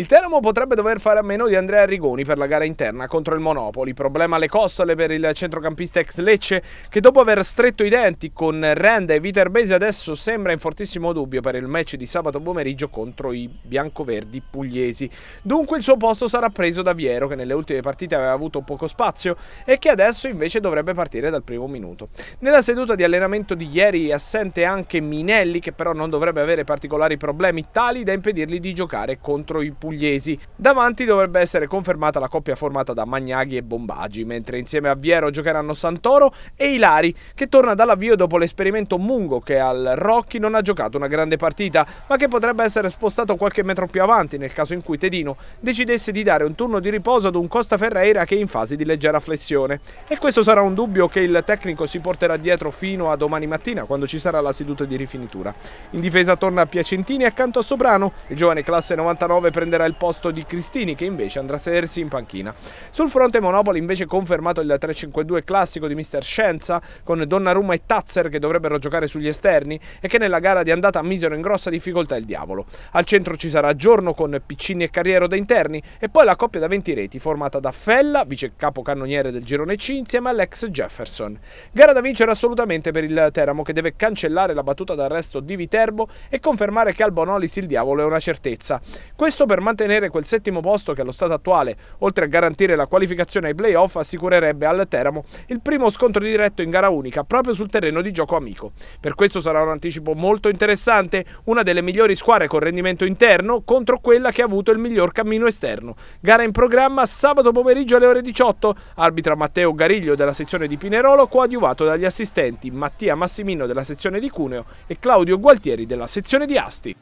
Il Teramo potrebbe dover fare a meno di Andrea Rigoni per la gara interna contro il Monopoli. Problema alle costole per il centrocampista ex Lecce che dopo aver stretto i denti con Renda e Viterbesi adesso sembra in fortissimo dubbio per il match di sabato pomeriggio contro i biancoverdi pugliesi. Dunque il suo posto sarà preso da Viero che nelle ultime partite aveva avuto poco spazio e che adesso invece dovrebbe partire dal primo minuto. Nella seduta di allenamento di ieri è assente anche Minelli che però non dovrebbe avere particolari problemi tali da impedirgli di giocare contro i pugliesi pugliesi. Davanti dovrebbe essere confermata la coppia formata da Magnaghi e Bombagi, mentre insieme a Viero giocheranno Santoro e Ilari, che torna dall'avvio dopo l'esperimento Mungo che al Rocchi non ha giocato una grande partita, ma che potrebbe essere spostato qualche metro più avanti nel caso in cui Tedino decidesse di dare un turno di riposo ad un Costa Ferreira che è in fase di leggera flessione. E questo sarà un dubbio che il tecnico si porterà dietro fino a domani mattina quando ci sarà la seduta di rifinitura. In difesa torna Piacentini accanto a Soprano, il giovane classe 99 prende prenderà il posto di Cristini che invece andrà a sedersi in panchina. Sul fronte Monopoli invece confermato il 3-5-2 classico di Mister Scienza con Donnarumma e Tazzer che dovrebbero giocare sugli esterni e che nella gara di andata misero in grossa difficoltà il diavolo. Al centro ci sarà Giorno con Piccini e Carriero da interni e poi la coppia da 20 reti formata da Fella, vice capocannoniere del girone C insieme all'ex Jefferson. Gara da vincere assolutamente per il Teramo che deve cancellare la battuta d'arresto di Viterbo e confermare che al Bonolis il diavolo è una certezza. Questo per per mantenere quel settimo posto che allo stato attuale, oltre a garantire la qualificazione ai playoff, assicurerebbe al Teramo il primo scontro diretto in gara unica proprio sul terreno di gioco amico. Per questo sarà un anticipo molto interessante, una delle migliori squadre con rendimento interno contro quella che ha avuto il miglior cammino esterno. Gara in programma sabato pomeriggio alle ore 18, arbitra Matteo Gariglio della sezione di Pinerolo coadiuvato dagli assistenti Mattia Massimino della sezione di Cuneo e Claudio Gualtieri della sezione di Asti.